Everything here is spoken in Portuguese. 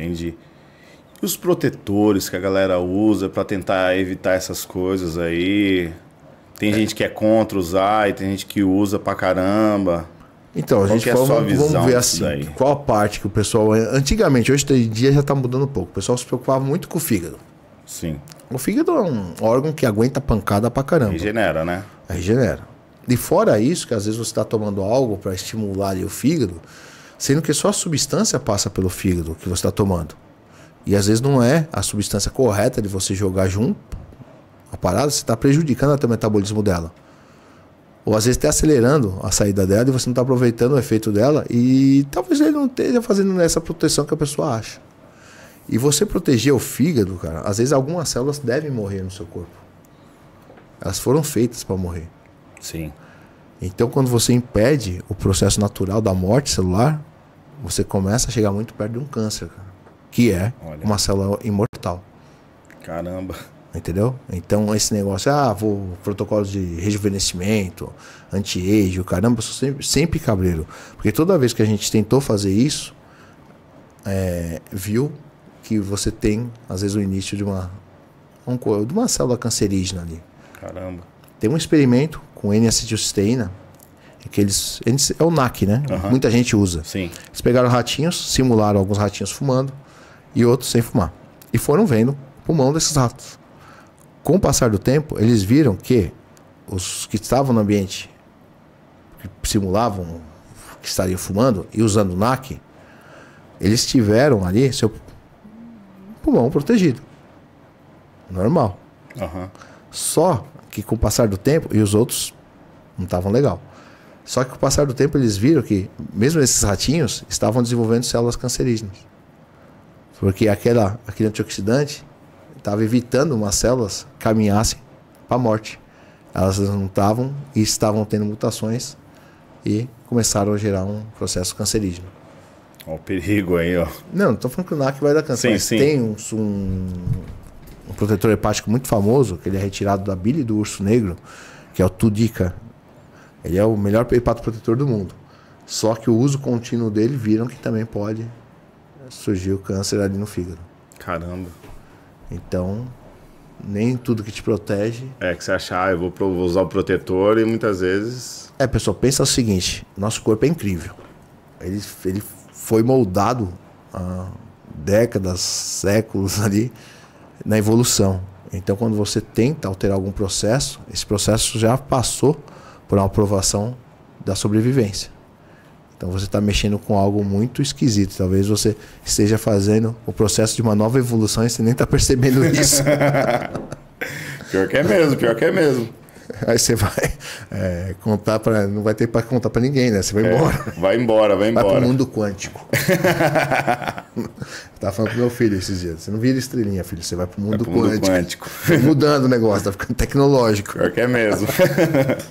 entende? E os protetores que a galera usa para tentar evitar essas coisas aí. Tem é. gente que é contra usar e tem gente que usa pra caramba. Então, a gente é fala, vamos, vamos ver assim, daí? qual a parte que o pessoal. É, antigamente, hoje em dia já tá mudando um pouco. O pessoal se preocupava muito com o fígado. Sim. O fígado é um órgão que aguenta pancada pra caramba. Regenera, né? Regenera. E fora isso, que às vezes você está tomando algo para estimular o fígado, sendo que só a substância passa pelo fígado que você está tomando. E às vezes não é a substância correta de você jogar junto a parada, você está prejudicando até o metabolismo dela. Ou às vezes está acelerando a saída dela e você não está aproveitando o efeito dela e talvez ele não esteja fazendo essa proteção que a pessoa acha. E você proteger o fígado, cara, às vezes algumas células devem morrer no seu corpo. Elas foram feitas para morrer. Sim. Então, quando você impede o processo natural da morte celular, você começa a chegar muito perto de um câncer, cara, que é Olha. uma célula imortal. Caramba. Entendeu? Então esse negócio, ah, vou protocolos de rejuvenescimento, anti-age, caramba, eu sou sempre, sempre cabreiro. Porque toda vez que a gente tentou fazer isso, é, viu que você tem, às vezes, o início de uma, um, de uma célula cancerígena ali. Caramba. Tem um experimento com N-acetilcisteína, é que eles, é o NAC, né? Uhum. Muita gente usa. Sim. Eles pegaram ratinhos, simularam alguns ratinhos fumando e outros sem fumar. E foram vendo o pulmão desses ratos. Com o passar do tempo, eles viram que os que estavam no ambiente, que simulavam que estariam fumando e usando o NAC, eles tiveram ali seu pulmão protegido. Normal. Uhum. Só que com o passar do tempo, e os outros não estavam legal. Só que com o passar do tempo eles viram que, mesmo esses ratinhos, estavam desenvolvendo células cancerígenas. Porque aquela, aquele antioxidante estava evitando umas células caminhassem para a morte. Elas não estavam e estavam tendo mutações e começaram a gerar um processo cancerígeno. Olha o perigo aí, ó. Não, não estou falando que o NAC vai dar câncer. Sim, sim. Tem um, um, um protetor hepático muito famoso, que ele é retirado da bile do urso negro, que é o Tudica, ele é o melhor pato protetor do mundo. Só que o uso contínuo dele viram que também pode surgir o câncer ali no fígado. Caramba. Então, nem tudo que te protege. É que você achar, ah, eu vou, vou usar o protetor e muitas vezes. É, pessoal, pensa o seguinte: nosso corpo é incrível. Ele, ele foi moldado há décadas, séculos ali na evolução. Então, quando você tenta alterar algum processo, esse processo já passou por uma aprovação da sobrevivência. Então você está mexendo com algo muito esquisito. Talvez você esteja fazendo o processo de uma nova evolução e você nem está percebendo isso. pior que é mesmo, pior que é mesmo. Aí você vai é, contar para. Não vai ter para contar para ninguém, né? Você vai é, embora. Vai embora, vai embora. Vai para o mundo quântico. Estava falando com meu filho esses dias. Você não vira estrelinha, filho. Você vai para o mundo, quântico. quântico. Mudando o negócio, tá ficando tecnológico. Pior que é mesmo.